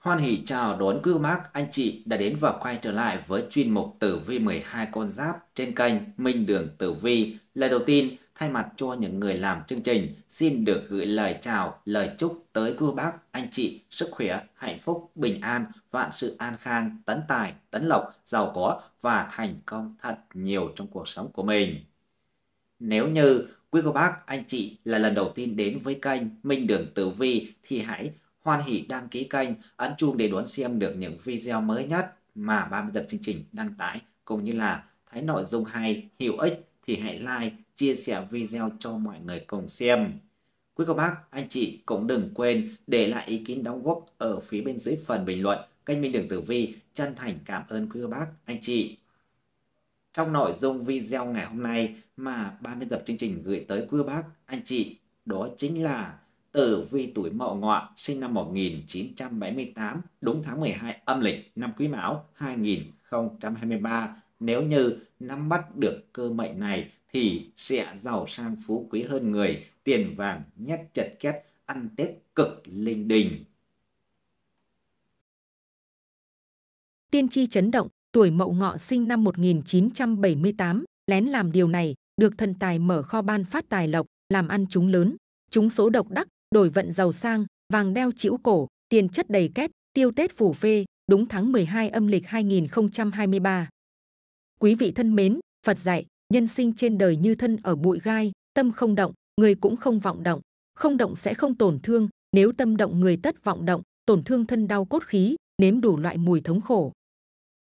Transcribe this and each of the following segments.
Hoan hỷ chào đón cư mác anh chị đã đến và quay trở lại với chuyên mục tử vi 12 con giáp trên kênh Minh Đường Tử Vi. Lời đầu tiên, thay mặt cho những người làm chương trình, xin được gửi lời chào, lời chúc tới cư bác, anh chị, sức khỏe, hạnh phúc, bình an, vạn sự an khang, tấn tài, tấn lộc, giàu có và thành công thật nhiều trong cuộc sống của mình. Nếu như quý cô bác, anh chị là lần đầu tiên đến với kênh Minh Đường Tử Vi thì hãy Hoan hỷ đăng ký kênh, ấn chuông để đón xem được những video mới nhất mà 30 tập chương trình đăng tải, cũng như là thấy nội dung hay, hữu ích thì hãy like, chia sẻ video cho mọi người cùng xem. Quý cô bác, anh chị cũng đừng quên để lại ý kiến đóng góp ở phía bên dưới phần bình luận. Kênh Minh Đường Tử Vi chân thành cảm ơn quý cô bác, anh chị. Trong nội dung video ngày hôm nay mà 30 tập chương trình gửi tới quý cô bác, anh chị, đó chính là tử vi tuổi Mậu Ngọ, sinh năm 1978, đúng tháng 12 âm lịch năm Quý Mão 2023. Nếu như nắm bắt được cơ mệnh này thì sẽ giàu sang phú quý hơn người, tiền vàng nhét chật két, ăn Tết cực linh đình. Tiên tri chấn động, tuổi Mậu Ngọ sinh năm 1978, lén làm điều này, được thần tài mở kho ban phát tài lộc, làm ăn chúng lớn, chúng số độc đắc, đổi vận giàu sang, vàng đeo chĩu cổ, tiền chất đầy két, tiêu Tết phủ phê, đúng tháng 12 âm lịch 2023. Quý vị thân mến, Phật dạy, nhân sinh trên đời như thân ở bụi gai, tâm không động, người cũng không vọng động, không động sẽ không tổn thương, nếu tâm động người tất vọng động, tổn thương thân đau cốt khí, nếm đủ loại mùi thống khổ.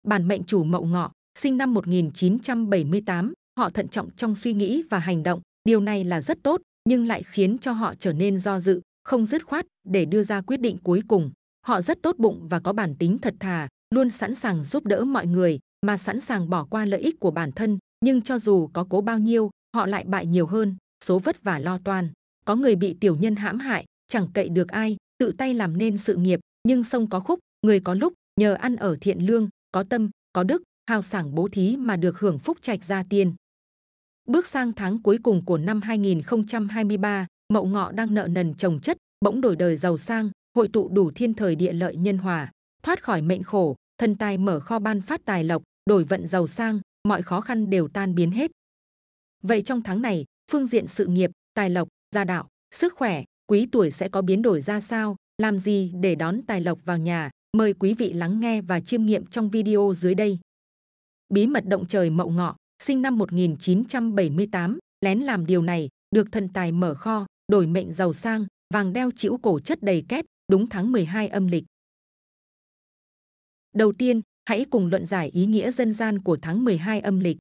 Bản mệnh chủ Mậu Ngọ, sinh năm 1978, họ thận trọng trong suy nghĩ và hành động, điều này là rất tốt, nhưng lại khiến cho họ trở nên do dự, không dứt khoát để đưa ra quyết định cuối cùng. Họ rất tốt bụng và có bản tính thật thà, luôn sẵn sàng giúp đỡ mọi người, mà sẵn sàng bỏ qua lợi ích của bản thân. Nhưng cho dù có cố bao nhiêu, họ lại bại nhiều hơn, số vất vả lo toan. Có người bị tiểu nhân hãm hại, chẳng cậy được ai, tự tay làm nên sự nghiệp. Nhưng sông có khúc, người có lúc, nhờ ăn ở thiện lương, có tâm, có đức, hào sảng bố thí mà được hưởng phúc trạch gia tiên. Bước sang tháng cuối cùng của năm 2023, Mậu Ngọ đang nợ nần trồng chất, bỗng đổi đời giàu sang, hội tụ đủ thiên thời địa lợi nhân hòa, thoát khỏi mệnh khổ, thân tài mở kho ban phát tài lộc, đổi vận giàu sang, mọi khó khăn đều tan biến hết. Vậy trong tháng này, phương diện sự nghiệp, tài lộc, gia đạo, sức khỏe, quý tuổi sẽ có biến đổi ra sao, làm gì để đón tài lộc vào nhà, mời quý vị lắng nghe và chiêm nghiệm trong video dưới đây. Bí mật động trời mậu ngọ sinh năm 1978, lén làm điều này, được thần tài mở kho, đổi mệnh giàu sang, vàng đeo chĩu cổ chất đầy két, đúng tháng 12 âm lịch. Đầu tiên, hãy cùng luận giải ý nghĩa dân gian của tháng 12 âm lịch.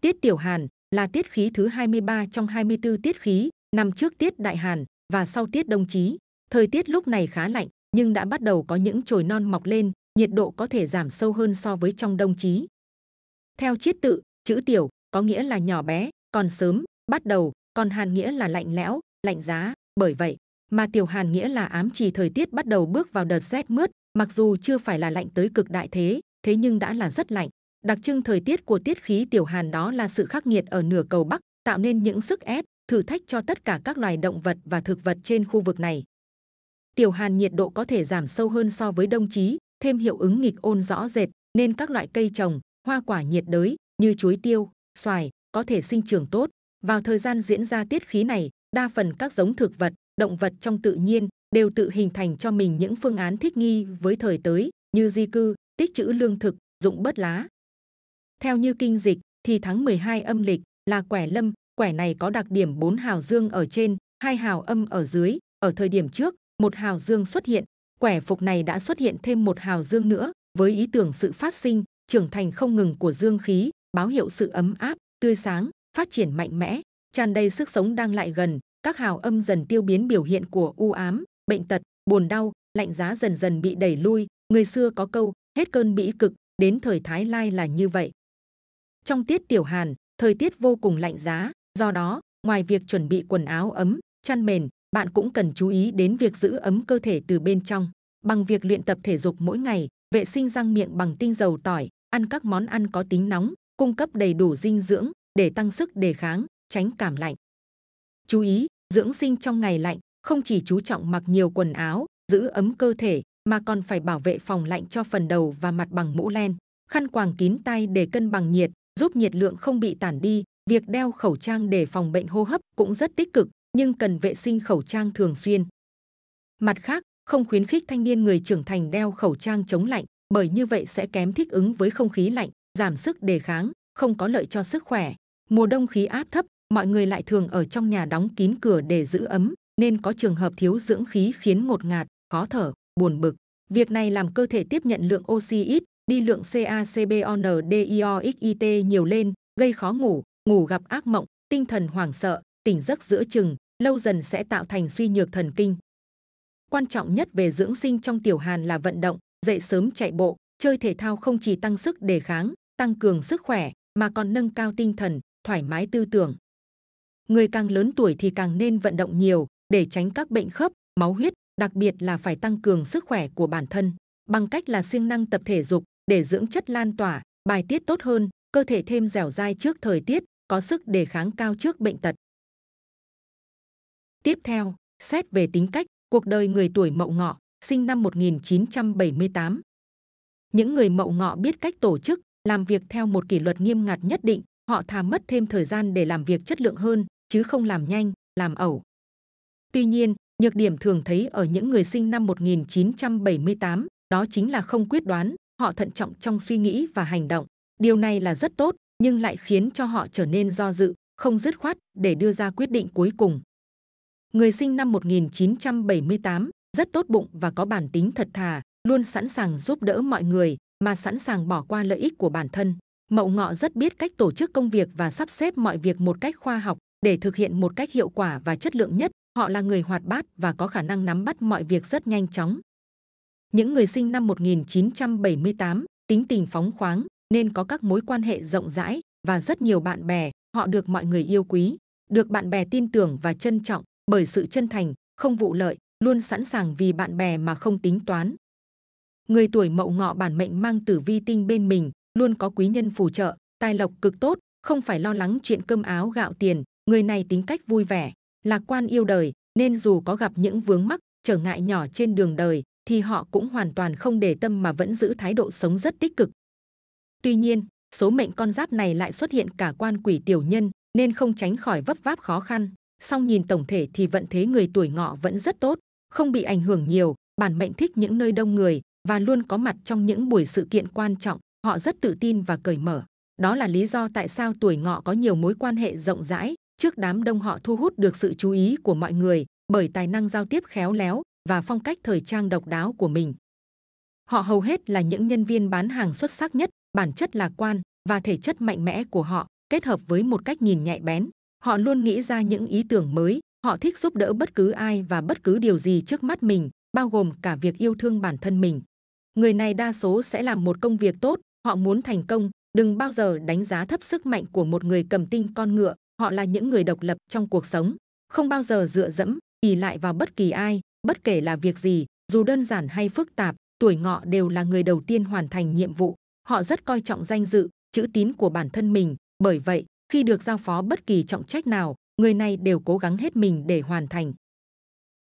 Tiết Tiểu Hàn là tiết khí thứ 23 trong 24 tiết khí, nằm trước tiết Đại Hàn và sau tiết Đông Chí. Thời tiết lúc này khá lạnh, nhưng đã bắt đầu có những chồi non mọc lên, nhiệt độ có thể giảm sâu hơn so với trong Đông Chí. Theo chiết tự, chữ tiểu có nghĩa là nhỏ bé còn sớm bắt đầu còn hàn nghĩa là lạnh lẽo lạnh giá bởi vậy mà tiểu hàn nghĩa là ám chỉ thời tiết bắt đầu bước vào đợt rét mướt mặc dù chưa phải là lạnh tới cực đại thế thế nhưng đã là rất lạnh đặc trưng thời tiết của tiết khí tiểu hàn đó là sự khắc nghiệt ở nửa cầu bắc tạo nên những sức ép thử thách cho tất cả các loài động vật và thực vật trên khu vực này tiểu hàn nhiệt độ có thể giảm sâu hơn so với đông chí thêm hiệu ứng nghịch ôn rõ rệt nên các loại cây trồng hoa quả nhiệt đới như chuối tiêu, xoài có thể sinh trưởng tốt. Vào thời gian diễn ra tiết khí này, đa phần các giống thực vật, động vật trong tự nhiên đều tự hình thành cho mình những phương án thích nghi với thời tới như di cư, tích trữ lương thực, dụng bớt lá. Theo như kinh dịch thì tháng 12 âm lịch là quẻ lâm, quẻ này có đặc điểm 4 hào dương ở trên, hai hào âm ở dưới, ở thời điểm trước, một hào dương xuất hiện, quẻ phục này đã xuất hiện thêm một hào dương nữa với ý tưởng sự phát sinh, trưởng thành không ngừng của dương khí, báo hiệu sự ấm áp, tươi sáng, phát triển mạnh mẽ, tràn đầy sức sống đang lại gần. Các hào âm dần tiêu biến biểu hiện của u ám, bệnh tật, buồn đau, lạnh giá dần dần bị đẩy lui. Người xưa có câu hết cơn bĩ cực đến thời Thái Lai là như vậy. Trong tiết tiểu Hàn, thời tiết vô cùng lạnh giá, do đó ngoài việc chuẩn bị quần áo ấm, chăn mền, bạn cũng cần chú ý đến việc giữ ấm cơ thể từ bên trong. Bằng việc luyện tập thể dục mỗi ngày, vệ sinh răng miệng bằng tinh dầu tỏi, ăn các món ăn có tính nóng, cung cấp đầy đủ dinh dưỡng để tăng sức đề kháng, tránh cảm lạnh. Chú ý, dưỡng sinh trong ngày lạnh không chỉ chú trọng mặc nhiều quần áo, giữ ấm cơ thể mà còn phải bảo vệ phòng lạnh cho phần đầu và mặt bằng mũ len, khăn quàng kín tay để cân bằng nhiệt, giúp nhiệt lượng không bị tản đi. Việc đeo khẩu trang để phòng bệnh hô hấp cũng rất tích cực, nhưng cần vệ sinh khẩu trang thường xuyên. Mặt khác, không khuyến khích thanh niên người trưởng thành đeo khẩu trang chống lạnh, bởi như vậy sẽ kém thích ứng với không khí lạnh, giảm sức đề kháng, không có lợi cho sức khỏe. Mùa đông khí áp thấp, mọi người lại thường ở trong nhà đóng kín cửa để giữ ấm, nên có trường hợp thiếu dưỡng khí khiến ngột ngạt, khó thở, buồn bực. Việc này làm cơ thể tiếp nhận lượng oxy ít, đi lượng CaCbOnDioxit nhiều lên, gây khó ngủ, ngủ gặp ác mộng, tinh thần hoảng sợ, tỉnh giấc giữa chừng, lâu dần sẽ tạo thành suy nhược thần kinh. Quan trọng nhất về dưỡng sinh trong tiểu hàn là vận động, dậy sớm chạy bộ, chơi thể thao không chỉ tăng sức đề kháng tăng cường sức khỏe mà còn nâng cao tinh thần, thoải mái tư tưởng. Người càng lớn tuổi thì càng nên vận động nhiều để tránh các bệnh khớp, máu huyết, đặc biệt là phải tăng cường sức khỏe của bản thân bằng cách là siêng năng tập thể dục để dưỡng chất lan tỏa, bài tiết tốt hơn, cơ thể thêm dẻo dai trước thời tiết, có sức đề kháng cao trước bệnh tật. Tiếp theo, xét về tính cách, cuộc đời người tuổi Mậu Ngọ, sinh năm 1978. Những người Mậu Ngọ biết cách tổ chức, làm việc theo một kỷ luật nghiêm ngặt nhất định họ thà mất thêm thời gian để làm việc chất lượng hơn chứ không làm nhanh làm ẩu tuy nhiên nhược điểm thường thấy ở những người sinh năm 1978 đó chính là không quyết đoán họ thận trọng trong suy nghĩ và hành động điều này là rất tốt nhưng lại khiến cho họ trở nên do dự không dứt khoát để đưa ra quyết định cuối cùng người sinh năm 1978 rất tốt bụng và có bản tính thật thà luôn sẵn sàng giúp đỡ mọi người mà sẵn sàng bỏ qua lợi ích của bản thân. Mậu Ngọ rất biết cách tổ chức công việc và sắp xếp mọi việc một cách khoa học để thực hiện một cách hiệu quả và chất lượng nhất. Họ là người hoạt bát và có khả năng nắm bắt mọi việc rất nhanh chóng. Những người sinh năm 1978 tính tình phóng khoáng nên có các mối quan hệ rộng rãi và rất nhiều bạn bè. Họ được mọi người yêu quý, được bạn bè tin tưởng và trân trọng bởi sự chân thành, không vụ lợi, luôn sẵn sàng vì bạn bè mà không tính toán người tuổi mậu ngọ bản mệnh mang tử vi tinh bên mình luôn có quý nhân phù trợ tài lộc cực tốt không phải lo lắng chuyện cơm áo gạo tiền người này tính cách vui vẻ lạc quan yêu đời nên dù có gặp những vướng mắc trở ngại nhỏ trên đường đời thì họ cũng hoàn toàn không để tâm mà vẫn giữ thái độ sống rất tích cực tuy nhiên số mệnh con giáp này lại xuất hiện cả quan quỷ tiểu nhân nên không tránh khỏi vấp váp khó khăn song nhìn tổng thể thì vận thế người tuổi ngọ vẫn rất tốt không bị ảnh hưởng nhiều bản mệnh thích những nơi đông người và luôn có mặt trong những buổi sự kiện quan trọng, họ rất tự tin và cởi mở. Đó là lý do tại sao tuổi ngọ có nhiều mối quan hệ rộng rãi, trước đám đông họ thu hút được sự chú ý của mọi người bởi tài năng giao tiếp khéo léo và phong cách thời trang độc đáo của mình. Họ hầu hết là những nhân viên bán hàng xuất sắc nhất, bản chất lạc quan và thể chất mạnh mẽ của họ kết hợp với một cách nhìn nhạy bén. Họ luôn nghĩ ra những ý tưởng mới, họ thích giúp đỡ bất cứ ai và bất cứ điều gì trước mắt mình, bao gồm cả việc yêu thương bản thân mình người này đa số sẽ làm một công việc tốt họ muốn thành công đừng bao giờ đánh giá thấp sức mạnh của một người cầm tinh con ngựa họ là những người độc lập trong cuộc sống không bao giờ dựa dẫm ỉ lại vào bất kỳ ai bất kể là việc gì dù đơn giản hay phức tạp tuổi ngọ đều là người đầu tiên hoàn thành nhiệm vụ họ rất coi trọng danh dự chữ tín của bản thân mình bởi vậy khi được giao phó bất kỳ trọng trách nào người này đều cố gắng hết mình để hoàn thành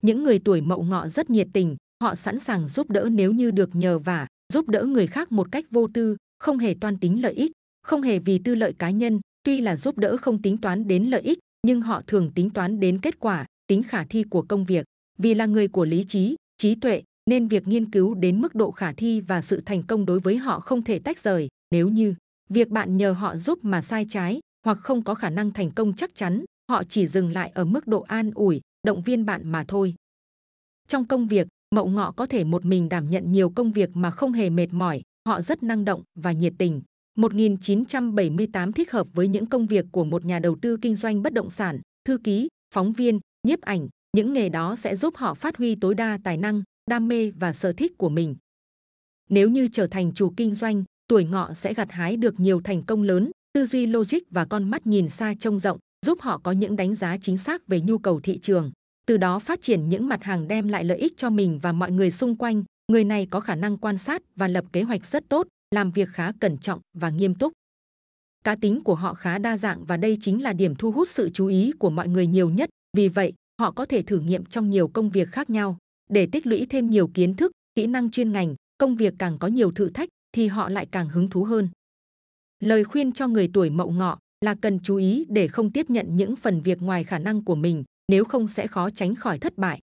những người tuổi mậu ngọ rất nhiệt tình họ sẵn sàng giúp đỡ nếu như được nhờ vả giúp đỡ người khác một cách vô tư không hề toan tính lợi ích không hề vì tư lợi cá nhân tuy là giúp đỡ không tính toán đến lợi ích nhưng họ thường tính toán đến kết quả tính khả thi của công việc vì là người của lý trí trí tuệ nên việc nghiên cứu đến mức độ khả thi và sự thành công đối với họ không thể tách rời nếu như việc bạn nhờ họ giúp mà sai trái hoặc không có khả năng thành công chắc chắn họ chỉ dừng lại ở mức độ an ủi động viên bạn mà thôi trong công việc Mậu Ngọ có thể một mình đảm nhận nhiều công việc mà không hề mệt mỏi, họ rất năng động và nhiệt tình. 1978 thích hợp với những công việc của một nhà đầu tư kinh doanh bất động sản, thư ký, phóng viên, nhiếp ảnh, những nghề đó sẽ giúp họ phát huy tối đa tài năng, đam mê và sở thích của mình. Nếu như trở thành chủ kinh doanh, tuổi ngọ sẽ gặt hái được nhiều thành công lớn, tư duy logic và con mắt nhìn xa trông rộng giúp họ có những đánh giá chính xác về nhu cầu thị trường từ đó phát triển những mặt hàng đem lại lợi ích cho mình và mọi người xung quanh. Người này có khả năng quan sát và lập kế hoạch rất tốt, làm việc khá cẩn trọng và nghiêm túc. Cá tính của họ khá đa dạng và đây chính là điểm thu hút sự chú ý của mọi người nhiều nhất, vì vậy họ có thể thử nghiệm trong nhiều công việc khác nhau. Để tích lũy thêm nhiều kiến thức, kỹ năng chuyên ngành, công việc càng có nhiều thử thách thì họ lại càng hứng thú hơn. Lời khuyên cho người tuổi mậu ngọ là cần chú ý để không tiếp nhận những phần việc ngoài khả năng của mình, nếu không sẽ khó tránh khỏi thất bại.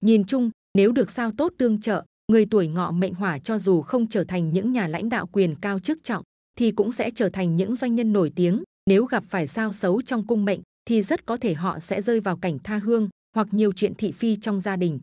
Nhìn chung, nếu được sao tốt tương trợ, người tuổi ngọ mệnh hỏa cho dù không trở thành những nhà lãnh đạo quyền cao chức trọng, thì cũng sẽ trở thành những doanh nhân nổi tiếng. Nếu gặp phải sao xấu trong cung mệnh, thì rất có thể họ sẽ rơi vào cảnh tha hương hoặc nhiều chuyện thị phi trong gia đình.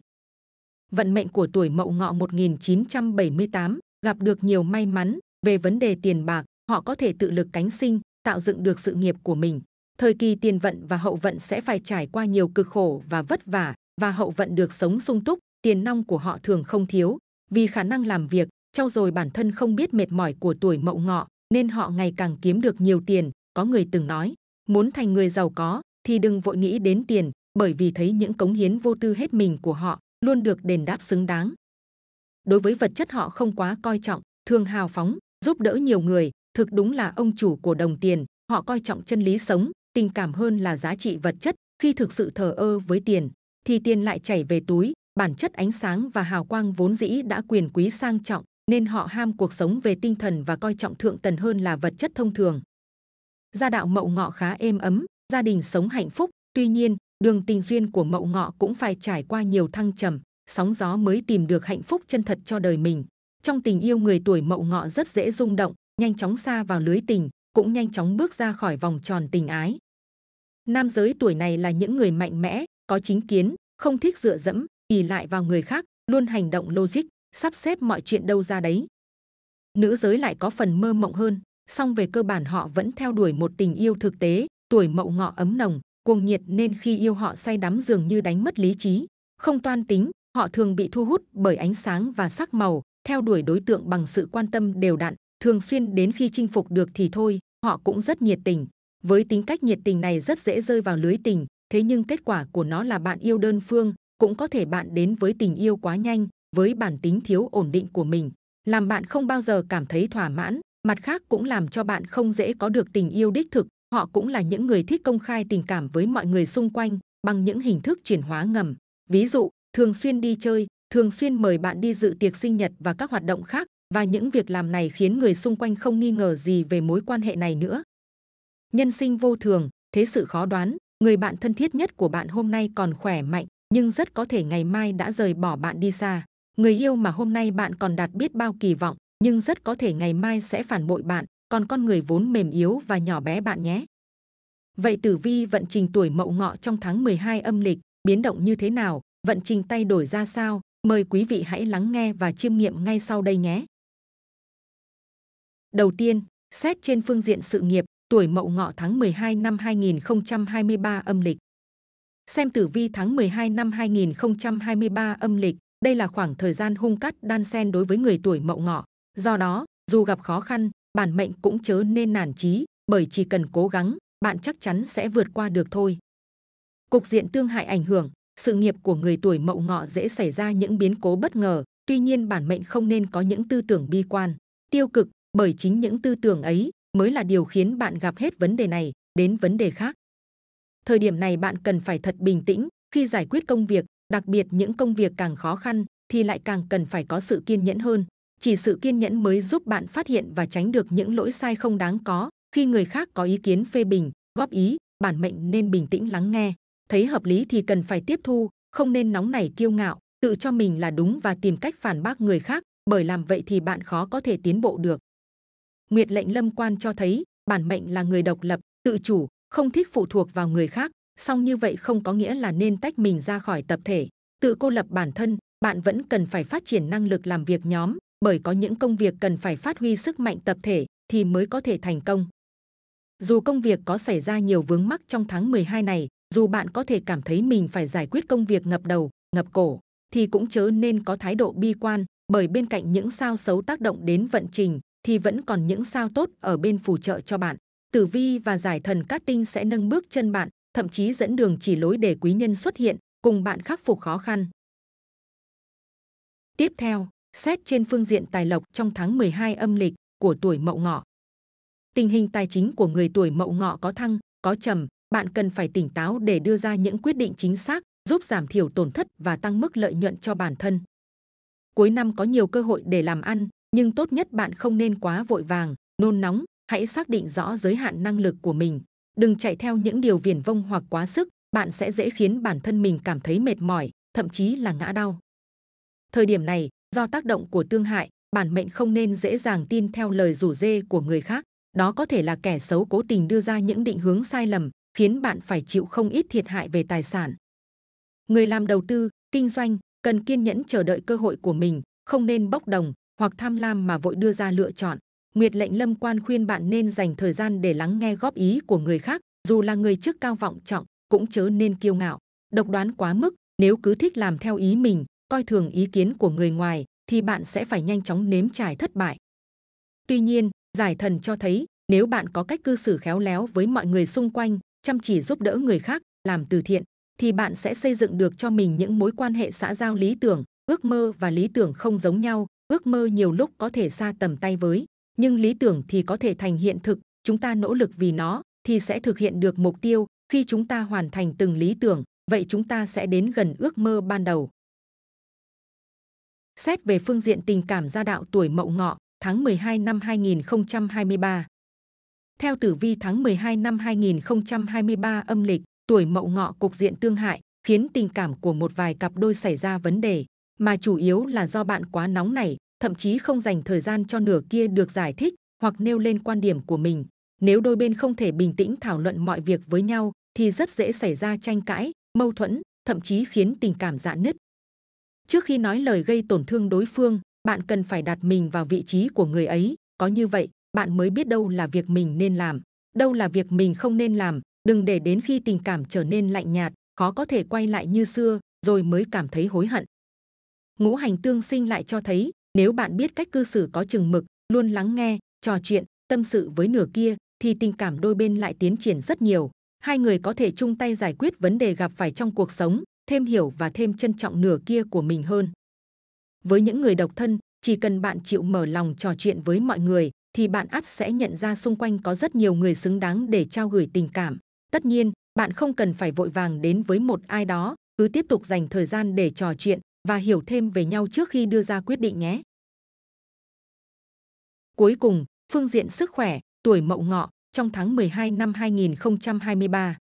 Vận mệnh của tuổi mậu ngọ 1978 gặp được nhiều may mắn về vấn đề tiền bạc, họ có thể tự lực cánh sinh, tạo dựng được sự nghiệp của mình thời kỳ tiền vận và hậu vận sẽ phải trải qua nhiều cực khổ và vất vả và hậu vận được sống sung túc tiền nong của họ thường không thiếu vì khả năng làm việc trau dồi bản thân không biết mệt mỏi của tuổi mậu ngọ nên họ ngày càng kiếm được nhiều tiền có người từng nói muốn thành người giàu có thì đừng vội nghĩ đến tiền bởi vì thấy những cống hiến vô tư hết mình của họ luôn được đền đáp xứng đáng đối với vật chất họ không quá coi trọng thường hào phóng giúp đỡ nhiều người thực đúng là ông chủ của đồng tiền họ coi trọng chân lý sống tình cảm hơn là giá trị vật chất khi thực sự thờ ơ với tiền thì tiền lại chảy về túi bản chất ánh sáng và hào quang vốn dĩ đã quyền quý sang trọng nên họ ham cuộc sống về tinh thần và coi trọng thượng tần hơn là vật chất thông thường gia đạo mậu ngọ khá êm ấm gia đình sống hạnh phúc tuy nhiên đường tình duyên của mậu ngọ cũng phải trải qua nhiều thăng trầm sóng gió mới tìm được hạnh phúc chân thật cho đời mình trong tình yêu người tuổi mậu ngọ rất dễ rung động nhanh chóng xa vào lưới tình cũng nhanh chóng bước ra khỏi vòng tròn tình ái Nam giới tuổi này là những người mạnh mẽ, có chính kiến, không thích dựa dẫm, ỉ lại vào người khác, luôn hành động logic, sắp xếp mọi chuyện đâu ra đấy. Nữ giới lại có phần mơ mộng hơn, song về cơ bản họ vẫn theo đuổi một tình yêu thực tế, tuổi mậu ngọ ấm nồng, cuồng nhiệt nên khi yêu họ say đắm dường như đánh mất lý trí, không toan tính, họ thường bị thu hút bởi ánh sáng và sắc màu, theo đuổi đối tượng bằng sự quan tâm đều đặn, thường xuyên đến khi chinh phục được thì thôi, họ cũng rất nhiệt tình. Với tính cách nhiệt tình này rất dễ rơi vào lưới tình, thế nhưng kết quả của nó là bạn yêu đơn phương, cũng có thể bạn đến với tình yêu quá nhanh, với bản tính thiếu ổn định của mình, làm bạn không bao giờ cảm thấy thỏa mãn, mặt khác cũng làm cho bạn không dễ có được tình yêu đích thực. Họ cũng là những người thích công khai tình cảm với mọi người xung quanh bằng những hình thức chuyển hóa ngầm. Ví dụ, thường xuyên đi chơi, thường xuyên mời bạn đi dự tiệc sinh nhật và các hoạt động khác và những việc làm này khiến người xung quanh không nghi ngờ gì về mối quan hệ này nữa nhân sinh vô thường thế sự khó đoán người bạn thân thiết nhất của bạn hôm nay còn khỏe mạnh nhưng rất có thể ngày mai đã rời bỏ bạn đi xa người yêu mà hôm nay bạn còn đạt biết bao kỳ vọng nhưng rất có thể ngày mai sẽ phản bội bạn còn con người vốn mềm yếu và nhỏ bé bạn nhé vậy tử vi vận trình tuổi mậu ngọ trong tháng 12 âm lịch biến động như thế nào vận trình tay đổi ra sao mời quý vị hãy lắng nghe và chiêm nghiệm ngay sau đây nhé đầu tiên xét trên phương diện sự nghiệp tuổi Mậu Ngọ tháng 12 năm 2023 âm lịch. Xem tử vi tháng 12 năm 2023 âm lịch, đây là khoảng thời gian hung cắt đan sen đối với người tuổi Mậu Ngọ. Do đó, dù gặp khó khăn, bản mệnh cũng chớ nên nản chí, bởi chỉ cần cố gắng, bạn chắc chắn sẽ vượt qua được thôi. Cục diện tương hại ảnh hưởng, sự nghiệp của người tuổi Mậu Ngọ dễ xảy ra những biến cố bất ngờ, tuy nhiên bản mệnh không nên có những tư tưởng bi quan, tiêu cực, bởi chính những tư tưởng ấy mới là điều khiến bạn gặp hết vấn đề này đến vấn đề khác. Thời điểm này bạn cần phải thật bình tĩnh khi giải quyết công việc, đặc biệt những công việc càng khó khăn thì lại càng cần phải có sự kiên nhẫn hơn. Chỉ sự kiên nhẫn mới giúp bạn phát hiện và tránh được những lỗi sai không đáng có khi người khác có ý kiến phê bình, góp ý, bản mệnh nên bình tĩnh lắng nghe. Thấy hợp lý thì cần phải tiếp thu, không nên nóng nảy kiêu ngạo, tự cho mình là đúng và tìm cách phản bác người khác, bởi làm vậy thì bạn khó có thể tiến bộ được. Nguyệt lệnh lâm quan cho thấy bản mệnh là người độc lập, tự chủ, không thích phụ thuộc vào người khác. Song như vậy không có nghĩa là nên tách mình ra khỏi tập thể, tự cô lập bản thân. Bạn vẫn cần phải phát triển năng lực làm việc nhóm, bởi có những công việc cần phải phát huy sức mạnh tập thể thì mới có thể thành công. Dù công việc có xảy ra nhiều vướng mắc trong tháng 12 này, dù bạn có thể cảm thấy mình phải giải quyết công việc ngập đầu, ngập cổ, thì cũng chớ nên có thái độ bi quan, bởi bên cạnh những sao xấu tác động đến vận trình, thì vẫn còn những sao tốt ở bên phù trợ cho bạn. Tử vi và giải thần các tinh sẽ nâng bước chân bạn, thậm chí dẫn đường chỉ lối để quý nhân xuất hiện, cùng bạn khắc phục khó khăn. Tiếp theo, xét trên phương diện tài lộc trong tháng 12 âm lịch của tuổi Mậu Ngọ. Tình hình tài chính của người tuổi Mậu Ngọ có thăng, có trầm, bạn cần phải tỉnh táo để đưa ra những quyết định chính xác, giúp giảm thiểu tổn thất và tăng mức lợi nhuận cho bản thân. Cuối năm có nhiều cơ hội để làm ăn, nhưng tốt nhất bạn không nên quá vội vàng, nôn nóng, hãy xác định rõ giới hạn năng lực của mình. Đừng chạy theo những điều viển vông hoặc quá sức, bạn sẽ dễ khiến bản thân mình cảm thấy mệt mỏi, thậm chí là ngã đau. Thời điểm này, do tác động của tương hại, bản mệnh không nên dễ dàng tin theo lời rủ dê của người khác. Đó có thể là kẻ xấu cố tình đưa ra những định hướng sai lầm, khiến bạn phải chịu không ít thiệt hại về tài sản. Người làm đầu tư, kinh doanh cần kiên nhẫn chờ đợi cơ hội của mình, không nên bốc đồng, hoặc tham lam mà vội đưa ra lựa chọn. Nguyệt lệnh lâm quan khuyên bạn nên dành thời gian để lắng nghe góp ý của người khác, dù là người trước cao vọng trọng, cũng chớ nên kiêu ngạo. Độc đoán quá mức, nếu cứ thích làm theo ý mình, coi thường ý kiến của người ngoài, thì bạn sẽ phải nhanh chóng nếm trải thất bại. Tuy nhiên, giải thần cho thấy, nếu bạn có cách cư xử khéo léo với mọi người xung quanh, chăm chỉ giúp đỡ người khác, làm từ thiện, thì bạn sẽ xây dựng được cho mình những mối quan hệ xã giao lý tưởng, ước mơ và lý tưởng không giống nhau, ước mơ nhiều lúc có thể xa tầm tay với nhưng lý tưởng thì có thể thành hiện thực chúng ta nỗ lực vì nó thì sẽ thực hiện được mục tiêu khi chúng ta hoàn thành từng lý tưởng vậy chúng ta sẽ đến gần ước mơ ban đầu xét về phương diện tình cảm gia đạo tuổi mậu ngọ tháng 12 năm 2023 theo tử vi tháng 12 năm 2023 âm lịch tuổi mậu ngọ cục diện tương hại khiến tình cảm của một vài cặp đôi xảy ra vấn đề mà chủ yếu là do bạn quá nóng nảy, thậm chí không dành thời gian cho nửa kia được giải thích hoặc nêu lên quan điểm của mình. Nếu đôi bên không thể bình tĩnh thảo luận mọi việc với nhau, thì rất dễ xảy ra tranh cãi, mâu thuẫn, thậm chí khiến tình cảm dạn nứt. Trước khi nói lời gây tổn thương đối phương, bạn cần phải đặt mình vào vị trí của người ấy. Có như vậy, bạn mới biết đâu là việc mình nên làm, đâu là việc mình không nên làm. Đừng để đến khi tình cảm trở nên lạnh nhạt, khó có thể quay lại như xưa, rồi mới cảm thấy hối hận ngũ hành tương sinh lại cho thấy nếu bạn biết cách cư xử có chừng mực luôn lắng nghe trò chuyện tâm sự với nửa kia thì tình cảm đôi bên lại tiến triển rất nhiều hai người có thể chung tay giải quyết vấn đề gặp phải trong cuộc sống thêm hiểu và thêm trân trọng nửa kia của mình hơn với những người độc thân chỉ cần bạn chịu mở lòng trò chuyện với mọi người thì bạn ắt sẽ nhận ra xung quanh có rất nhiều người xứng đáng để trao gửi tình cảm tất nhiên bạn không cần phải vội vàng đến với một ai đó cứ tiếp tục dành thời gian để trò chuyện và hiểu thêm về nhau trước khi đưa ra quyết định nhé. Cuối cùng, phương diện sức khỏe, tuổi mậu ngọ trong tháng 12 năm 2023.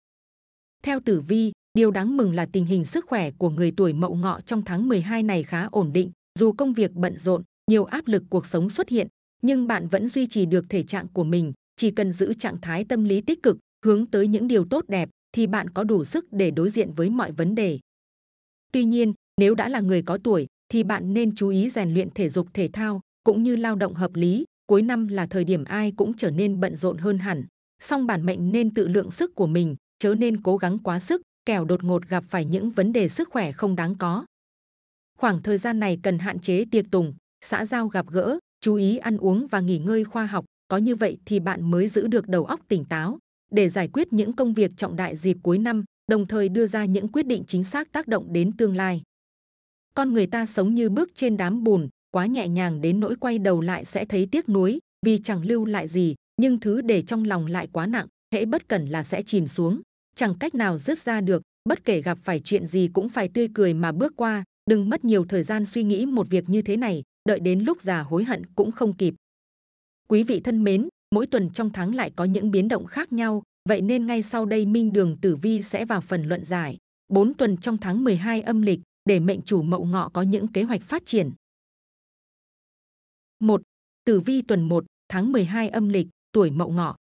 Theo tử vi, điều đáng mừng là tình hình sức khỏe của người tuổi mậu ngọ trong tháng 12 này khá ổn định, dù công việc bận rộn, nhiều áp lực cuộc sống xuất hiện, nhưng bạn vẫn duy trì được thể trạng của mình, chỉ cần giữ trạng thái tâm lý tích cực, hướng tới những điều tốt đẹp thì bạn có đủ sức để đối diện với mọi vấn đề. Tuy nhiên, nếu đã là người có tuổi thì bạn nên chú ý rèn luyện thể dục thể thao cũng như lao động hợp lý. Cuối năm là thời điểm ai cũng trở nên bận rộn hơn hẳn. Song bản mệnh nên tự lượng sức của mình, chớ nên cố gắng quá sức, kẻo đột ngột gặp phải những vấn đề sức khỏe không đáng có. Khoảng thời gian này cần hạn chế tiệc tùng, xã giao gặp gỡ, chú ý ăn uống và nghỉ ngơi khoa học, có như vậy thì bạn mới giữ được đầu óc tỉnh táo để giải quyết những công việc trọng đại dịp cuối năm, đồng thời đưa ra những quyết định chính xác tác động đến tương lai con người ta sống như bước trên đám bùn, quá nhẹ nhàng đến nỗi quay đầu lại sẽ thấy tiếc nuối, vì chẳng lưu lại gì, nhưng thứ để trong lòng lại quá nặng, hễ bất cẩn là sẽ chìm xuống, chẳng cách nào rớt ra được, bất kể gặp phải chuyện gì cũng phải tươi cười mà bước qua, đừng mất nhiều thời gian suy nghĩ một việc như thế này, đợi đến lúc già hối hận cũng không kịp. Quý vị thân mến, mỗi tuần trong tháng lại có những biến động khác nhau, vậy nên ngay sau đây Minh Đường Tử Vi sẽ vào phần luận giải. 4 tuần trong tháng 12 âm lịch, để mệnh chủ mậu ngọ có những kế hoạch phát triển. 1. Tử vi tuần 1, tháng 12 âm lịch, tuổi mậu ngọ.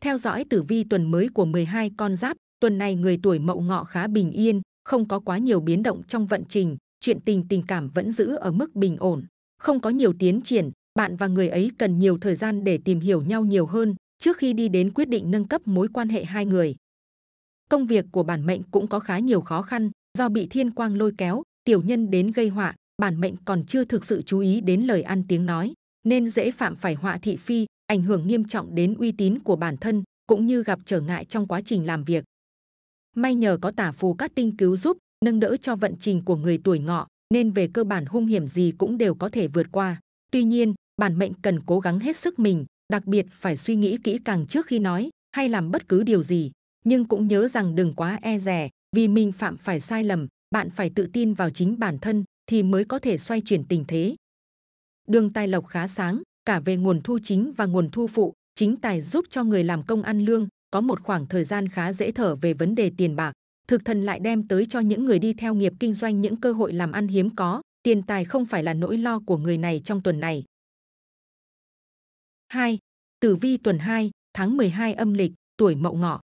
Theo dõi tử vi tuần mới của 12 con giáp, tuần này người tuổi mậu ngọ khá bình yên, không có quá nhiều biến động trong vận trình, chuyện tình tình cảm vẫn giữ ở mức bình ổn, không có nhiều tiến triển, bạn và người ấy cần nhiều thời gian để tìm hiểu nhau nhiều hơn trước khi đi đến quyết định nâng cấp mối quan hệ hai người. Công việc của bản mệnh cũng có khá nhiều khó khăn, do bị thiên quang lôi kéo tiểu nhân đến gây họa bản mệnh còn chưa thực sự chú ý đến lời ăn tiếng nói nên dễ phạm phải họa thị phi ảnh hưởng nghiêm trọng đến uy tín của bản thân cũng như gặp trở ngại trong quá trình làm việc may nhờ có tả phù các tinh cứu giúp nâng đỡ cho vận trình của người tuổi ngọ nên về cơ bản hung hiểm gì cũng đều có thể vượt qua tuy nhiên bản mệnh cần cố gắng hết sức mình đặc biệt phải suy nghĩ kỹ càng trước khi nói hay làm bất cứ điều gì nhưng cũng nhớ rằng đừng quá e rè vì mình phạm phải sai lầm bạn phải tự tin vào chính bản thân thì mới có thể xoay chuyển tình thế đường tài lộc khá sáng cả về nguồn thu chính và nguồn thu phụ chính tài giúp cho người làm công ăn lương có một khoảng thời gian khá dễ thở về vấn đề tiền bạc thực thần lại đem tới cho những người đi theo nghiệp kinh doanh những cơ hội làm ăn hiếm có tiền tài không phải là nỗi lo của người này trong tuần này 2. Tử vi tuần 2, tháng 12 âm lịch, tuổi Mậu Ngọ.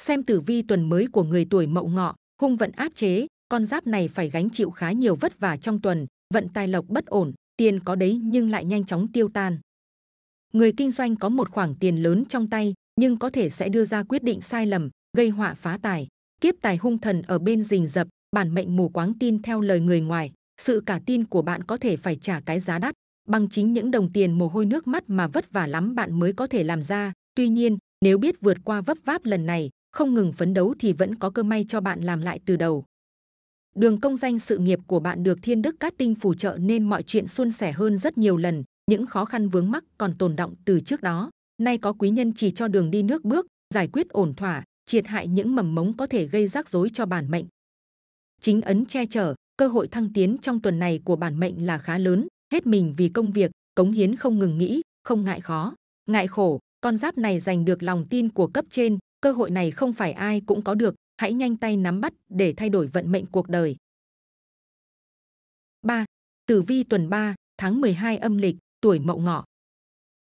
Xem tử vi tuần mới của người tuổi mậu ngọ, hung vận áp chế, con giáp này phải gánh chịu khá nhiều vất vả trong tuần, vận tài lộc bất ổn, tiền có đấy nhưng lại nhanh chóng tiêu tan. Người kinh doanh có một khoản tiền lớn trong tay, nhưng có thể sẽ đưa ra quyết định sai lầm, gây họa phá tài. Kiếp tài hung thần ở bên rình rập, bản mệnh mù quáng tin theo lời người ngoài, sự cả tin của bạn có thể phải trả cái giá đắt. Bằng chính những đồng tiền mồ hôi nước mắt mà vất vả lắm bạn mới có thể làm ra. Tuy nhiên, nếu biết vượt qua vấp váp lần này, không ngừng phấn đấu thì vẫn có cơ may cho bạn làm lại từ đầu. Đường công danh sự nghiệp của bạn được thiên đức cát tinh phù trợ nên mọi chuyện suôn sẻ hơn rất nhiều lần, những khó khăn vướng mắc còn tồn động từ trước đó. Nay có quý nhân chỉ cho đường đi nước bước, giải quyết ổn thỏa, triệt hại những mầm mống có thể gây rắc rối cho bản mệnh. Chính ấn che chở, cơ hội thăng tiến trong tuần này của bản mệnh là khá lớn, hết mình vì công việc, cống hiến không ngừng nghĩ, không ngại khó, ngại khổ, con giáp này giành được lòng tin của cấp trên, cơ hội này không phải ai cũng có được, hãy nhanh tay nắm bắt để thay đổi vận mệnh cuộc đời. 3. Tử vi tuần 3, tháng 12 âm lịch, tuổi Mậu Ngọ.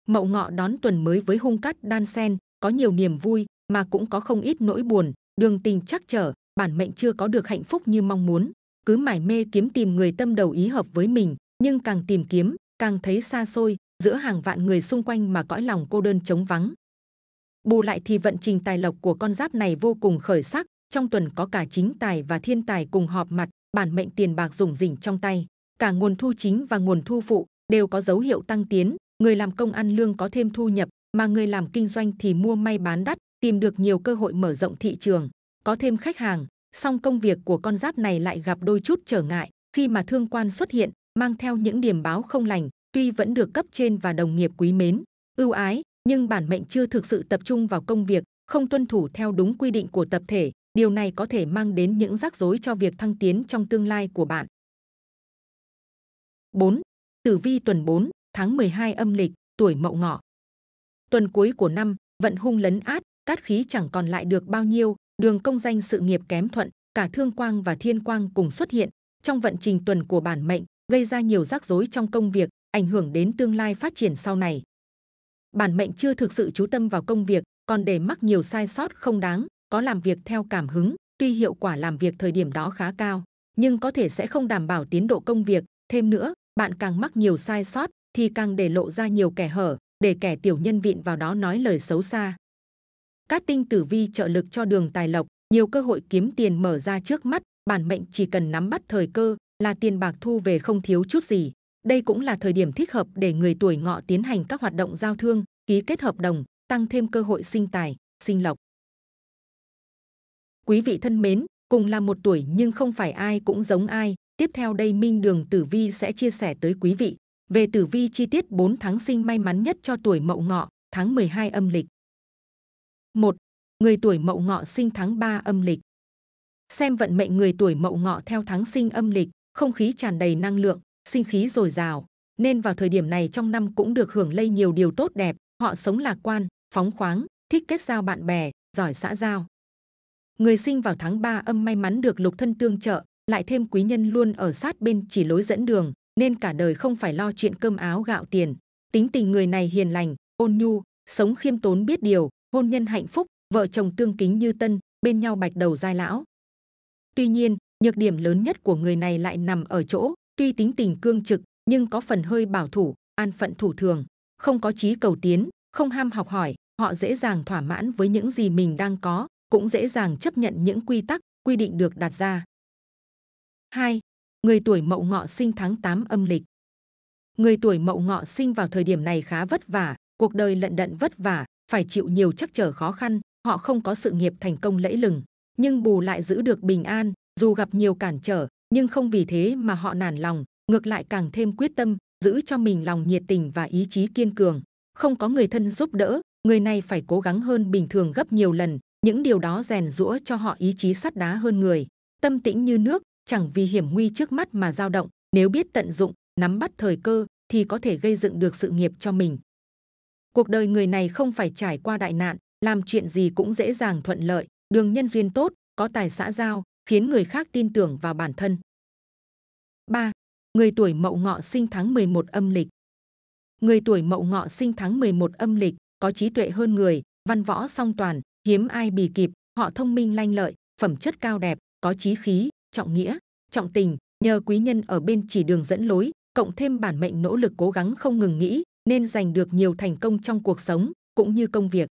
Mậu Ngọ đón tuần mới với hung cát đan sen, có nhiều niềm vui mà cũng có không ít nỗi buồn, đường tình chắc trở, bản mệnh chưa có được hạnh phúc như mong muốn, cứ mải mê kiếm tìm người tâm đầu ý hợp với mình, nhưng càng tìm kiếm, càng thấy xa xôi, giữa hàng vạn người xung quanh mà cõi lòng cô đơn trống vắng, bù lại thì vận trình tài lộc của con giáp này vô cùng khởi sắc trong tuần có cả chính tài và thiên tài cùng họp mặt bản mệnh tiền bạc rủng rỉnh trong tay cả nguồn thu chính và nguồn thu phụ đều có dấu hiệu tăng tiến người làm công ăn lương có thêm thu nhập mà người làm kinh doanh thì mua may bán đắt tìm được nhiều cơ hội mở rộng thị trường có thêm khách hàng song công việc của con giáp này lại gặp đôi chút trở ngại khi mà thương quan xuất hiện mang theo những điểm báo không lành tuy vẫn được cấp trên và đồng nghiệp quý mến ưu ái nhưng bản mệnh chưa thực sự tập trung vào công việc, không tuân thủ theo đúng quy định của tập thể, điều này có thể mang đến những rắc rối cho việc thăng tiến trong tương lai của bạn. 4. Tử vi tuần 4, tháng 12 âm lịch, tuổi Mậu Ngọ. Tuần cuối của năm, vận hung lấn át, cát khí chẳng còn lại được bao nhiêu, đường công danh sự nghiệp kém thuận, cả thương quang và thiên quang cùng xuất hiện trong vận trình tuần của bản mệnh, gây ra nhiều rắc rối trong công việc, ảnh hưởng đến tương lai phát triển sau này bản mệnh chưa thực sự chú tâm vào công việc, còn để mắc nhiều sai sót không đáng, có làm việc theo cảm hứng, tuy hiệu quả làm việc thời điểm đó khá cao, nhưng có thể sẽ không đảm bảo tiến độ công việc. Thêm nữa, bạn càng mắc nhiều sai sót thì càng để lộ ra nhiều kẻ hở, để kẻ tiểu nhân vịn vào đó nói lời xấu xa. cát tinh tử vi trợ lực cho đường tài lộc, nhiều cơ hội kiếm tiền mở ra trước mắt, bản mệnh chỉ cần nắm bắt thời cơ là tiền bạc thu về không thiếu chút gì. Đây cũng là thời điểm thích hợp để người tuổi ngọ tiến hành các hoạt động giao thương, ký kết hợp đồng, tăng thêm cơ hội sinh tài, sinh lộc. Quý vị thân mến, cùng là một tuổi nhưng không phải ai cũng giống ai. Tiếp theo đây Minh Đường Tử Vi sẽ chia sẻ tới quý vị về tử vi chi tiết 4 tháng sinh may mắn nhất cho tuổi Mậu Ngọ, tháng 12 âm lịch. 1. Người tuổi Mậu Ngọ sinh tháng 3 âm lịch. Xem vận mệnh người tuổi Mậu Ngọ theo tháng sinh âm lịch, không khí tràn đầy năng lượng, sinh khí dồi dào, nên vào thời điểm này trong năm cũng được hưởng lây nhiều điều tốt đẹp, họ sống lạc quan, phóng khoáng, thích kết giao bạn bè, giỏi xã giao. Người sinh vào tháng 3 âm may mắn được lục thân tương trợ, lại thêm quý nhân luôn ở sát bên chỉ lối dẫn đường, nên cả đời không phải lo chuyện cơm áo gạo tiền. Tính tình người này hiền lành, ôn nhu, sống khiêm tốn biết điều, hôn nhân hạnh phúc, vợ chồng tương kính như tân, bên nhau bạch đầu giai lão. Tuy nhiên, nhược điểm lớn nhất của người này lại nằm ở chỗ Tuy tính tình cương trực nhưng có phần hơi bảo thủ, an phận thủ thường, không có chí cầu tiến, không ham học hỏi, họ dễ dàng thỏa mãn với những gì mình đang có, cũng dễ dàng chấp nhận những quy tắc, quy định được đặt ra. 2. Người tuổi mậu ngọ sinh tháng 8 âm lịch Người tuổi mậu ngọ sinh vào thời điểm này khá vất vả, cuộc đời lận đận vất vả, phải chịu nhiều chắc trở khó khăn, họ không có sự nghiệp thành công lẫy lừng, nhưng bù lại giữ được bình an, dù gặp nhiều cản trở, nhưng không vì thế mà họ nản lòng, ngược lại càng thêm quyết tâm, giữ cho mình lòng nhiệt tình và ý chí kiên cường. Không có người thân giúp đỡ, người này phải cố gắng hơn bình thường gấp nhiều lần, những điều đó rèn rũa cho họ ý chí sắt đá hơn người. Tâm tĩnh như nước, chẳng vì hiểm nguy trước mắt mà dao động, nếu biết tận dụng, nắm bắt thời cơ thì có thể gây dựng được sự nghiệp cho mình. Cuộc đời người này không phải trải qua đại nạn, làm chuyện gì cũng dễ dàng thuận lợi, đường nhân duyên tốt, có tài xã giao, khiến người khác tin tưởng vào bản thân người tuổi mậu ngọ sinh tháng 11 âm lịch. Người tuổi mậu ngọ sinh tháng 11 âm lịch có trí tuệ hơn người, văn võ song toàn, hiếm ai bì kịp, họ thông minh lanh lợi, phẩm chất cao đẹp, có trí khí, trọng nghĩa, trọng tình, nhờ quý nhân ở bên chỉ đường dẫn lối, cộng thêm bản mệnh nỗ lực cố gắng không ngừng nghĩ, nên giành được nhiều thành công trong cuộc sống cũng như công việc.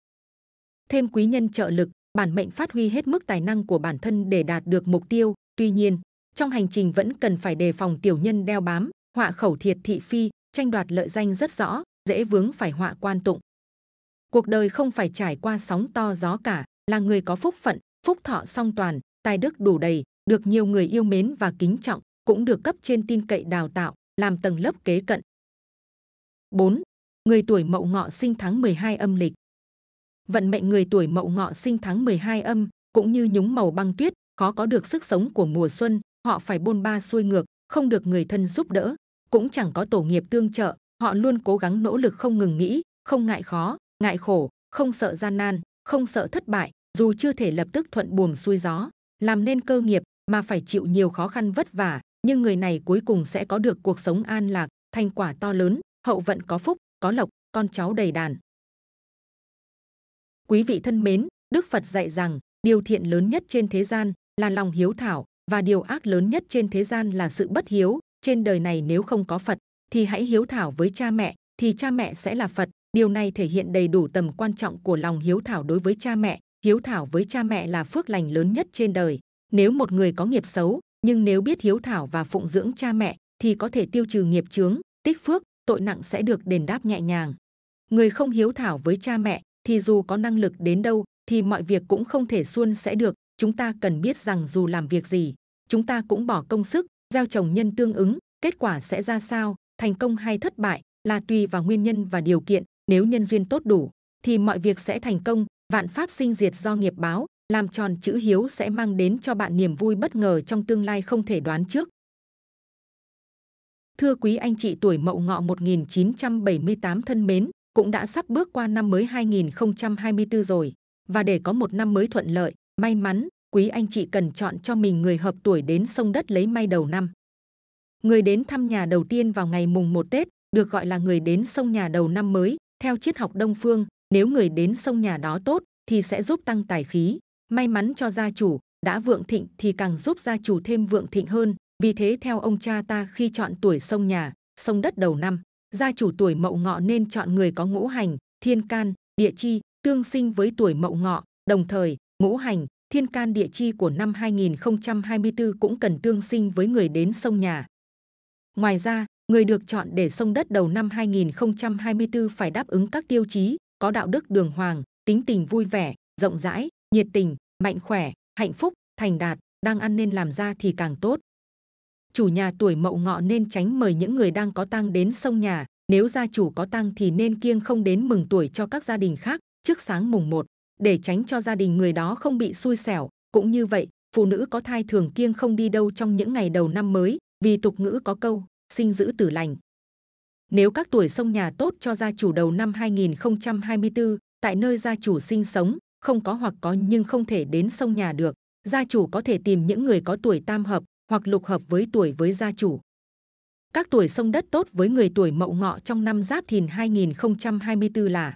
Thêm quý nhân trợ lực, bản mệnh phát huy hết mức tài năng của bản thân để đạt được mục tiêu, tuy nhiên, trong hành trình vẫn cần phải đề phòng tiểu nhân đeo bám, họa khẩu thiệt thị phi, tranh đoạt lợi danh rất rõ, dễ vướng phải họa quan tụng. Cuộc đời không phải trải qua sóng to gió cả, là người có phúc phận, phúc thọ song toàn, tài đức đủ đầy, được nhiều người yêu mến và kính trọng, cũng được cấp trên tin cậy đào tạo, làm tầng lớp kế cận. 4. Người tuổi mậu ngọ sinh tháng 12 âm lịch Vận mệnh người tuổi mậu ngọ sinh tháng 12 âm cũng như nhúng màu băng tuyết, khó có được sức sống của mùa xuân, họ phải bôn ba xuôi ngược, không được người thân giúp đỡ, cũng chẳng có tổ nghiệp tương trợ, họ luôn cố gắng nỗ lực không ngừng nghĩ, không ngại khó, ngại khổ, không sợ gian nan, không sợ thất bại, dù chưa thể lập tức thuận buồm xuôi gió, làm nên cơ nghiệp mà phải chịu nhiều khó khăn vất vả, nhưng người này cuối cùng sẽ có được cuộc sống an lạc, thành quả to lớn, hậu vận có phúc, có lộc, con cháu đầy đàn. Quý vị thân mến, Đức Phật dạy rằng, điều thiện lớn nhất trên thế gian là lòng hiếu thảo, và điều ác lớn nhất trên thế gian là sự bất hiếu trên đời này nếu không có phật thì hãy hiếu thảo với cha mẹ thì cha mẹ sẽ là phật điều này thể hiện đầy đủ tầm quan trọng của lòng hiếu thảo đối với cha mẹ hiếu thảo với cha mẹ là phước lành lớn nhất trên đời nếu một người có nghiệp xấu nhưng nếu biết hiếu thảo và phụng dưỡng cha mẹ thì có thể tiêu trừ nghiệp chướng tích phước tội nặng sẽ được đền đáp nhẹ nhàng người không hiếu thảo với cha mẹ thì dù có năng lực đến đâu thì mọi việc cũng không thể suôn sẽ được chúng ta cần biết rằng dù làm việc gì, chúng ta cũng bỏ công sức, gieo trồng nhân tương ứng, kết quả sẽ ra sao, thành công hay thất bại là tùy vào nguyên nhân và điều kiện, nếu nhân duyên tốt đủ thì mọi việc sẽ thành công, vạn pháp sinh diệt do nghiệp báo, làm tròn chữ hiếu sẽ mang đến cho bạn niềm vui bất ngờ trong tương lai không thể đoán trước. Thưa quý anh chị tuổi Mậu Ngọ 1978 thân mến, cũng đã sắp bước qua năm mới 2024 rồi, và để có một năm mới thuận lợi, May mắn, quý anh chị cần chọn cho mình người hợp tuổi đến sông đất lấy may đầu năm. Người đến thăm nhà đầu tiên vào ngày mùng 1 Tết được gọi là người đến sông nhà đầu năm mới. Theo triết học Đông Phương, nếu người đến sông nhà đó tốt thì sẽ giúp tăng tài khí, may mắn cho gia chủ, đã vượng thịnh thì càng giúp gia chủ thêm vượng thịnh hơn. Vì thế theo ông cha ta khi chọn tuổi sông nhà, sông đất đầu năm, gia chủ tuổi mậu ngọ nên chọn người có ngũ hành, thiên can, địa chi, tương sinh với tuổi mậu ngọ, đồng thời ngũ hành, thiên can địa chi của năm 2024 cũng cần tương sinh với người đến sông nhà. Ngoài ra, người được chọn để sông đất đầu năm 2024 phải đáp ứng các tiêu chí, có đạo đức đường hoàng, tính tình vui vẻ, rộng rãi, nhiệt tình, mạnh khỏe, hạnh phúc, thành đạt, đang ăn nên làm ra thì càng tốt. Chủ nhà tuổi mậu ngọ nên tránh mời những người đang có tang đến sông nhà, nếu gia chủ có tang thì nên kiêng không đến mừng tuổi cho các gia đình khác trước sáng mùng 1 để tránh cho gia đình người đó không bị xui xẻo. Cũng như vậy, phụ nữ có thai thường kiêng không đi đâu trong những ngày đầu năm mới, vì tục ngữ có câu, sinh giữ tử lành. Nếu các tuổi sông nhà tốt cho gia chủ đầu năm 2024, tại nơi gia chủ sinh sống, không có hoặc có nhưng không thể đến sông nhà được, gia chủ có thể tìm những người có tuổi tam hợp hoặc lục hợp với tuổi với gia chủ. Các tuổi sông đất tốt với người tuổi mậu ngọ trong năm giáp thìn 2024 là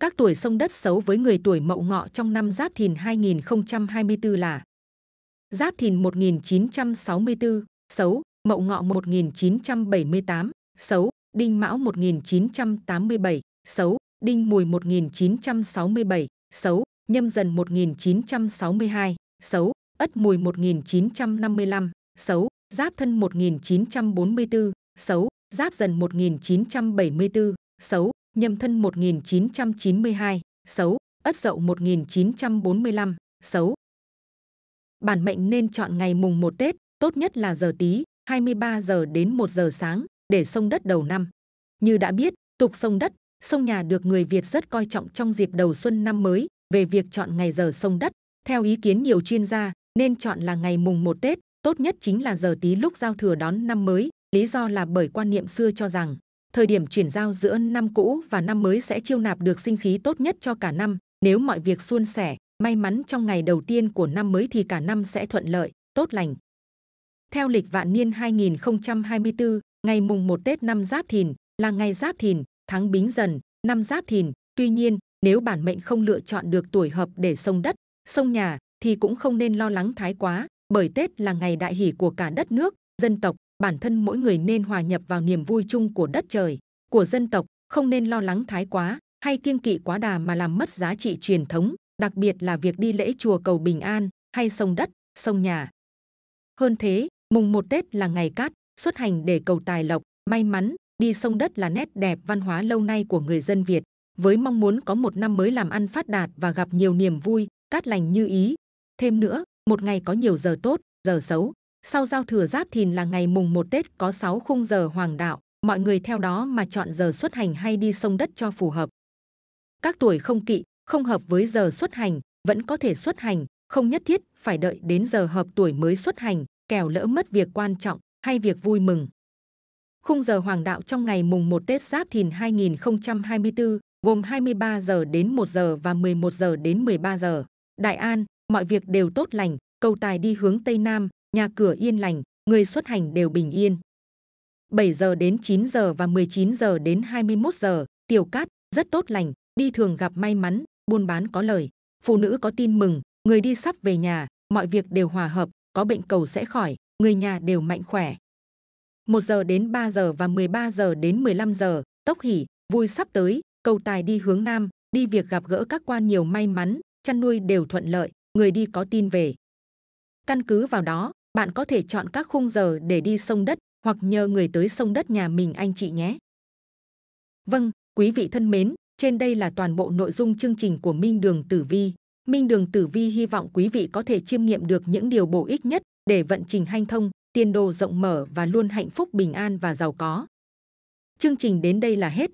Các tuổi sông đất xấu với người tuổi mậu ngọ trong năm Giáp Thìn 2024 là Giáp Thìn 1964, xấu, Mậu Ngọ 1978, xấu, Đinh Mão 1987, xấu, Đinh Mùi 1967, xấu, Nhâm Dần 1962, xấu, Ất Mùi 1955, xấu, Giáp Thân 1944, xấu, Giáp Dần 1974, xấu, nhâm thân 1992, xấu, ất dậu 1945, xấu. Bản mệnh nên chọn ngày mùng 1 Tết, tốt nhất là giờ tí, 23 giờ đến 1 giờ sáng, để sông đất đầu năm. Như đã biết, tục sông đất, sông nhà được người Việt rất coi trọng trong dịp đầu xuân năm mới về việc chọn ngày giờ sông đất. Theo ý kiến nhiều chuyên gia, nên chọn là ngày mùng 1 Tết, tốt nhất chính là giờ tí lúc giao thừa đón năm mới. Lý do là bởi quan niệm xưa cho rằng Thời điểm chuyển giao giữa năm cũ và năm mới sẽ chiêu nạp được sinh khí tốt nhất cho cả năm. Nếu mọi việc suôn sẻ, may mắn trong ngày đầu tiên của năm mới thì cả năm sẽ thuận lợi, tốt lành. Theo lịch vạn niên 2024, ngày mùng 1 Tết năm Giáp Thìn là ngày Giáp Thìn, tháng Bính Dần, năm Giáp Thìn. Tuy nhiên, nếu bản mệnh không lựa chọn được tuổi hợp để sông đất, sông nhà thì cũng không nên lo lắng thái quá, bởi Tết là ngày đại hỷ của cả đất nước, dân tộc, bản thân mỗi người nên hòa nhập vào niềm vui chung của đất trời, của dân tộc, không nên lo lắng thái quá hay kiêng kỵ quá đà mà làm mất giá trị truyền thống, đặc biệt là việc đi lễ chùa cầu bình an hay sông đất, sông nhà. Hơn thế, mùng một Tết là ngày cát, xuất hành để cầu tài lộc, may mắn, đi sông đất là nét đẹp văn hóa lâu nay của người dân Việt, với mong muốn có một năm mới làm ăn phát đạt và gặp nhiều niềm vui, cát lành như ý. Thêm nữa, một ngày có nhiều giờ tốt, giờ xấu, sau giao thừa giáp thìn là ngày mùng 1 Tết có 6 khung giờ hoàng đạo, mọi người theo đó mà chọn giờ xuất hành hay đi sông đất cho phù hợp. Các tuổi không kỵ, không hợp với giờ xuất hành, vẫn có thể xuất hành, không nhất thiết phải đợi đến giờ hợp tuổi mới xuất hành, kẻo lỡ mất việc quan trọng hay việc vui mừng. Khung giờ hoàng đạo trong ngày mùng 1 Tết Giáp Thìn 2024 gồm 23 giờ đến 1 giờ và 11 giờ đến 13 giờ. Đại An, mọi việc đều tốt lành, cầu tài đi hướng Tây Nam, nhà cửa yên lành, người xuất hành đều bình yên. 7 giờ đến 9 giờ và 19 giờ đến 21 giờ, tiểu cát, rất tốt lành, đi thường gặp may mắn, buôn bán có lời. Phụ nữ có tin mừng, người đi sắp về nhà, mọi việc đều hòa hợp, có bệnh cầu sẽ khỏi, người nhà đều mạnh khỏe. 1 giờ đến 3 giờ và 13 giờ đến 15 giờ, tốc hỉ, vui sắp tới, cầu tài đi hướng Nam, đi việc gặp gỡ các quan nhiều may mắn, chăn nuôi đều thuận lợi, người đi có tin về. Căn cứ vào đó, bạn có thể chọn các khung giờ để đi sông đất hoặc nhờ người tới sông đất nhà mình anh chị nhé. Vâng, quý vị thân mến, trên đây là toàn bộ nội dung chương trình của Minh Đường Tử Vi. Minh Đường Tử Vi hy vọng quý vị có thể chiêm nghiệm được những điều bổ ích nhất để vận trình hanh thông, tiền đồ rộng mở và luôn hạnh phúc bình an và giàu có. Chương trình đến đây là hết.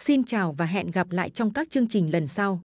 Xin chào và hẹn gặp lại trong các chương trình lần sau.